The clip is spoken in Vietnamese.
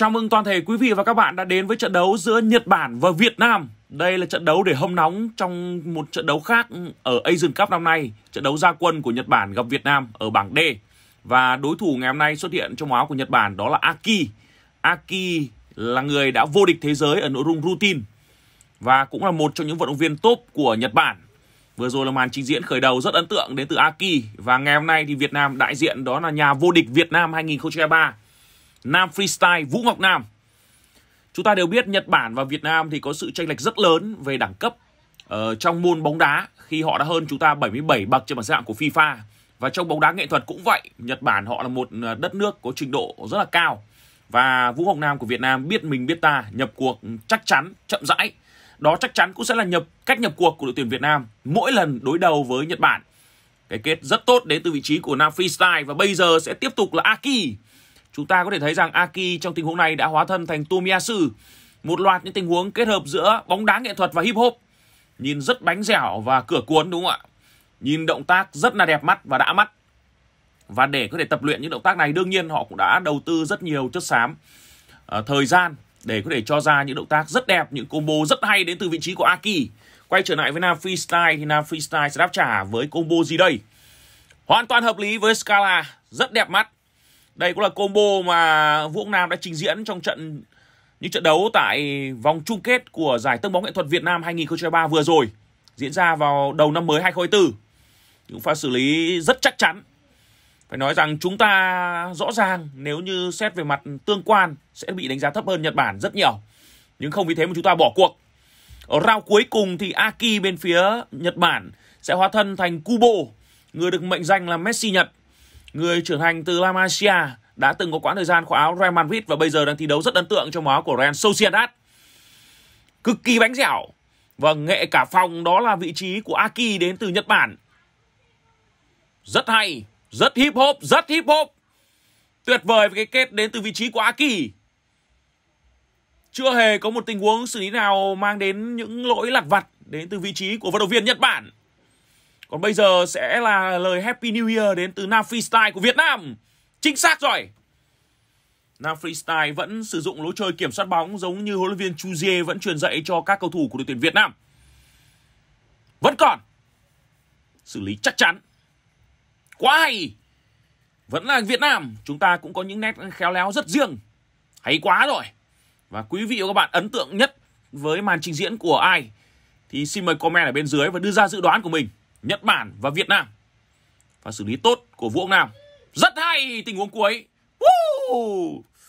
Chào mừng toàn thể quý vị và các bạn đã đến với trận đấu giữa Nhật Bản và Việt Nam. Đây là trận đấu để hâm nóng trong một trận đấu khác ở Asian Cup năm nay, trận đấu gia quân của Nhật Bản gặp Việt Nam ở bảng D. Và đối thủ ngày hôm nay xuất hiện trong áo của Nhật Bản đó là Aki. Aki là người đã vô địch thế giới ở nội dung routine và cũng là một trong những vận động viên top của Nhật Bản. Vừa rồi là màn trình diễn khởi đầu rất ấn tượng đến từ Aki và ngày hôm nay thì Việt Nam đại diện đó là nhà vô địch Việt Nam 2023 Nam Freestyle Vũ Ngọc Nam. Chúng ta đều biết Nhật Bản và Việt Nam thì có sự chênh lệch rất lớn về đẳng cấp ở ờ, trong môn bóng đá khi họ đã hơn chúng ta 77 bậc trên bảng xếp hạng của FIFA. Và trong bóng đá nghệ thuật cũng vậy, Nhật Bản họ là một ờ, đất nước có trình độ rất là cao. Và Vũ Ngọc Nam của Việt Nam biết mình biết ta, nhập cuộc chắc chắn, chậm rãi. Đó chắc chắn cũng sẽ là nhập cách nhập cuộc của đội tuyển Việt Nam mỗi lần đối đầu với Nhật Bản. Cái kết rất tốt đến từ vị trí của Nam Freestyle và bây giờ sẽ tiếp tục là Aki. Chúng ta có thể thấy rằng Aki trong tình huống này đã hóa thân thành Tomiyasu. Một loạt những tình huống kết hợp giữa bóng đá nghệ thuật và hip hop. Nhìn rất bánh dẻo và cửa cuốn đúng không ạ? Nhìn động tác rất là đẹp mắt và đã mắt. Và để có thể tập luyện những động tác này đương nhiên họ cũng đã đầu tư rất nhiều chất xám à, thời gian để có thể cho ra những động tác rất đẹp, những combo rất hay đến từ vị trí của Aki. Quay trở lại với Nam Freestyle thì Nam Freestyle sẽ đáp trả với combo gì đây? Hoàn toàn hợp lý với Scala, rất đẹp mắt. Đây cũng là combo mà Vũ Nam đã trình diễn trong trận những trận đấu tại vòng chung kết của giải tông bóng nghệ thuật Việt Nam 2023 vừa rồi diễn ra vào đầu năm mới 2024. Những pha xử lý rất chắc chắn. Phải nói rằng chúng ta rõ ràng nếu như xét về mặt tương quan sẽ bị đánh giá thấp hơn Nhật Bản rất nhiều. Nhưng không vì thế mà chúng ta bỏ cuộc. Ở round cuối cùng thì Aki bên phía Nhật Bản sẽ hóa thân thành Kubo, người được mệnh danh là Messi Nhật. Người trưởng thành từ La Masia đã từng có quãng thời gian khoác áo Real Madrid và bây giờ đang thi đấu rất ấn tượng trong áo của Real Sociedad. Cực kỳ bánh dẻo. Và nghệ cả phòng đó là vị trí của Aki đến từ Nhật Bản. Rất hay, rất hip hop, rất hip hop. Tuyệt vời với cái kết đến từ vị trí của Aki. Chưa hề có một tình huống xử lý nào mang đến những lỗi lặt vặt đến từ vị trí của vận động viên Nhật Bản. Còn bây giờ sẽ là lời Happy New Year đến từ Nam Freestyle của Việt Nam. Chính xác rồi. Nam Freestyle vẫn sử dụng lối chơi kiểm soát bóng giống như huấn luyện viên Chuzier vẫn truyền dạy cho các cầu thủ của đội tuyển Việt Nam. Vẫn còn. Xử lý chắc chắn. Quá hay. Vẫn là Việt Nam, chúng ta cũng có những nét khéo léo rất riêng. Hay quá rồi. Và quý vị và các bạn ấn tượng nhất với màn trình diễn của ai? Thì xin mời comment ở bên dưới và đưa ra dự đoán của mình. Nhật Bản và Việt Nam. Và xử lý tốt của Vũ Ông Nam. Rất hay tình huống cuối. Woo!